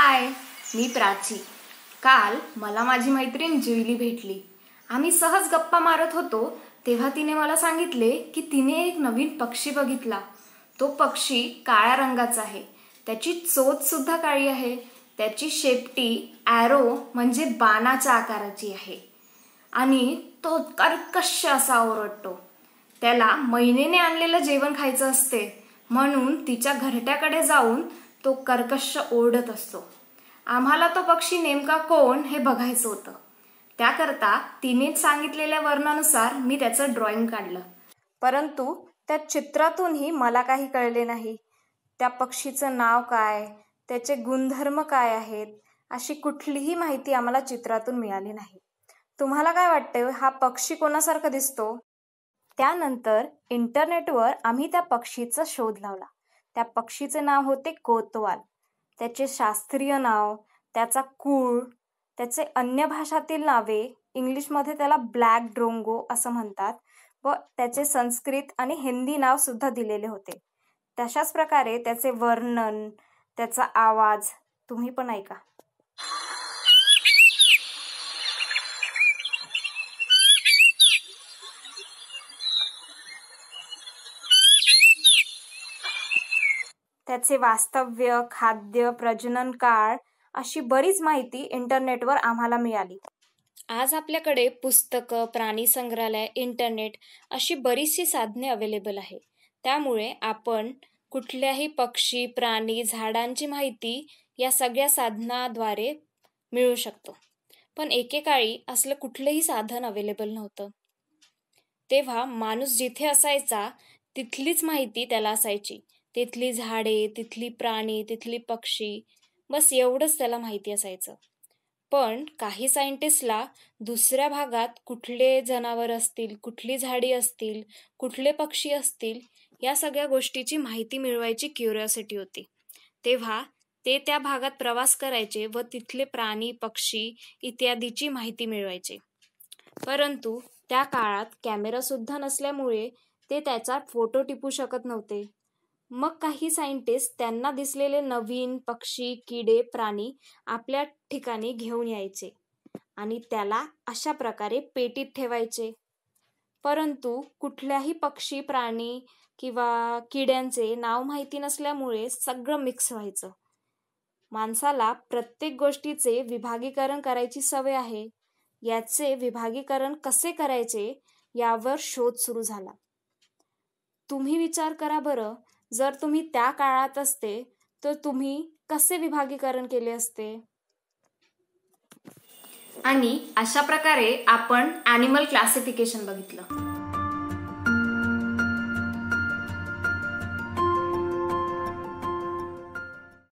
हाय मी प्राची काल मला माझी मैत्रीण जुईली भेटली आम्ही सहज गप्पा मारत होतो तेव्हा तिने मला सांगितले की तिने एक नवीन पक्षी बघितला तो पक्षी काळ्या रंगाचा आहे त्याची चोच सुद्धा काळी आहे त्याची शेपटी ॲरो म्हणजे बाणाच्या आकाराची आहे आणि तो कर्कश असा ओरडतो त्याला महिनेने आणलेलं जेवण खायचं असते म्हणून तिच्या घरट्याकडे जाऊन तो कर्कश ओरडत असतो आम्हाला तो पक्षी नेमका कोण हे बघायचं होतं त्याकरता तिनेच सांगितलेल्या वर्णानुसार मी त्याचं ड्रॉइंग काढलं परंतु त्या चित्रातूनही मला काही कळले नाही त्या पक्षीचं नाव काय त्याचे गुणधर्म काय आहेत अशी कुठलीही माहिती आम्हाला चित्रातून मिळाली नाही तुम्हाला काय वाटतं हा पक्षी कोणासारखा दिसतो त्यानंतर इंटरनेटवर आम्ही त्या पक्षीचा शोध लावला त्या पक्षीचे नाव होते कोतवाल त्याचे शास्त्रीय नाव त्याचा कूळ त्याचे अन्य भाषातील नावे इंग्लिशमध्ये त्याला ब्लॅक ड्रोंगो असं म्हणतात व त्याचे संस्कृत आणि हिंदी नाव सुद्धा दिलेले होते तशाच प्रकारे त्याचे वर्णन त्याचा आवाज तुम्ही पण ऐका त्याचे वास्तव्य खाद्य प्रजनन काळ अशी बरीच माहिती इंटरनेटवर आम्हाला मिळाली आज आपल्याकडे पुस्तकं प्राणी संग्रहालय इंटरनेट अशी बरीचशी साधने अवेलेबल आहे त्यामुळे आपण कुठल्याही पक्षी प्राणी झाडांची माहिती या सगळ्या साधनाद्वारे मिळू शकतो पण एकेकाळी असलं कुठलंही साधन अवेलेबल नव्हतं तेव्हा माणूस जिथे असायचा तिथलीच माहिती त्याला असायची तिथली झाडे तिथली प्राणी तिथली पक्षी बस एवढंच त्याला माहिती असायचं पण काही सायंटिस्टला दुसऱ्या भागात कुठले जनावर असतील कुठली झाडी असतील कुठले पक्षी असतील या सगळ्या गोष्टीची माहिती मिळवायची क्युरिओसिटी होती तेव्हा ते त्या भागात प्रवास करायचे व तिथले प्राणी पक्षी इत्यादीची माहिती मिळवायचे परंतु त्या काळात कॅमेरासुद्धा नसल्यामुळे ते त्याचा फोटो टिपू शकत नव्हते मग काही सायंटिस्ट त्यांना दिसलेले नवीन पक्षी किडे प्राणी आपल्या ठिकाणी घेऊन यायचे आणि त्याला अशा प्रकारे पेटीत ठेवायचे परंतु कुठल्याही पक्षी प्राणी किंवा किड्यांचे नाव माहिती नसल्यामुळे सगळं मिक्स व्हायचं माणसाला प्रत्येक गोष्टीचे विभागीकरण करायची सवय आहे याचे विभागीकरण कसे करायचे यावर शोध सुरू झाला तुम्ही विचार करा बरं जर तुम्ही त्या काळात असते तर तुम्ही कसे विभागीकरण केले असते आणि अशा प्रकारे आपण ॲनिमल क्लासिफिकेशन बघितलं